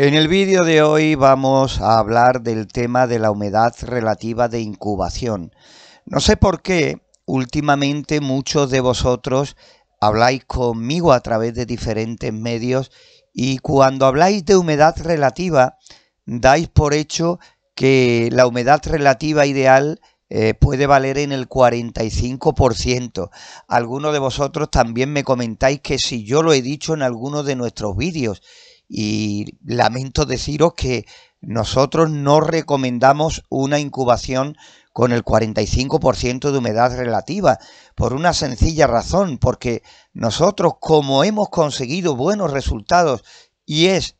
En el vídeo de hoy vamos a hablar del tema de la humedad relativa de incubación. No sé por qué últimamente muchos de vosotros habláis conmigo a través de diferentes medios y cuando habláis de humedad relativa dais por hecho que la humedad relativa ideal eh, puede valer en el 45%. Algunos de vosotros también me comentáis que si yo lo he dicho en alguno de nuestros vídeos y lamento deciros que nosotros no recomendamos una incubación con el 45% de humedad relativa, por una sencilla razón, porque nosotros como hemos conseguido buenos resultados y es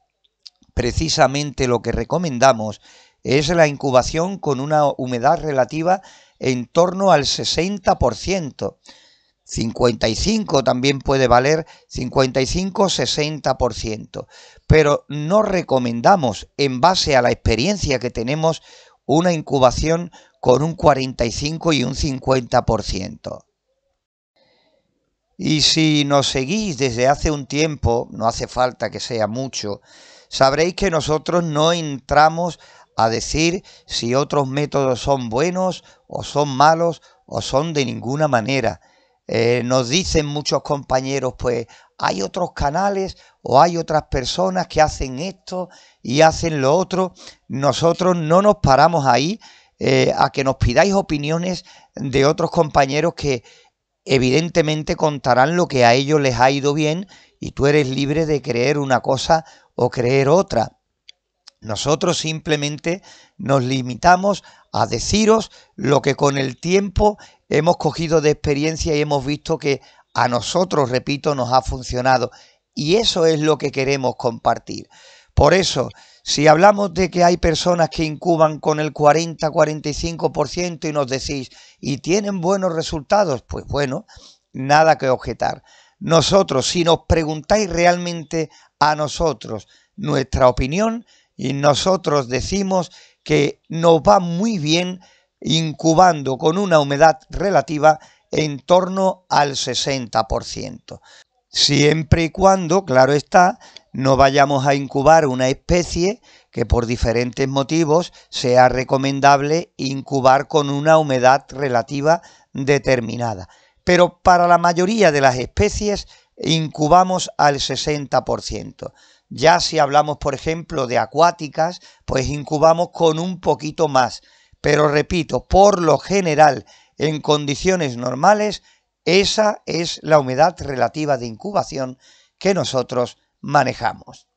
precisamente lo que recomendamos, es la incubación con una humedad relativa en torno al 60%. 55 también puede valer 55-60%, pero no recomendamos en base a la experiencia que tenemos una incubación con un 45 y un 50%. Y si nos seguís desde hace un tiempo, no hace falta que sea mucho, sabréis que nosotros no entramos a decir si otros métodos son buenos o son malos o son de ninguna manera eh, nos dicen muchos compañeros, pues hay otros canales o hay otras personas que hacen esto y hacen lo otro. Nosotros no nos paramos ahí eh, a que nos pidáis opiniones de otros compañeros que evidentemente contarán lo que a ellos les ha ido bien y tú eres libre de creer una cosa o creer otra. Nosotros simplemente nos limitamos a deciros lo que con el tiempo hemos cogido de experiencia y hemos visto que a nosotros, repito, nos ha funcionado. Y eso es lo que queremos compartir. Por eso, si hablamos de que hay personas que incuban con el 40-45% y nos decís, y tienen buenos resultados, pues bueno, nada que objetar. Nosotros, si nos preguntáis realmente a nosotros nuestra opinión, y nosotros decimos que nos va muy bien incubando con una humedad relativa en torno al 60%. Siempre y cuando, claro está, no vayamos a incubar una especie que por diferentes motivos sea recomendable incubar con una humedad relativa determinada. Pero para la mayoría de las especies incubamos al 60%. Ya si hablamos, por ejemplo, de acuáticas, pues incubamos con un poquito más. Pero repito, por lo general, en condiciones normales, esa es la humedad relativa de incubación que nosotros manejamos.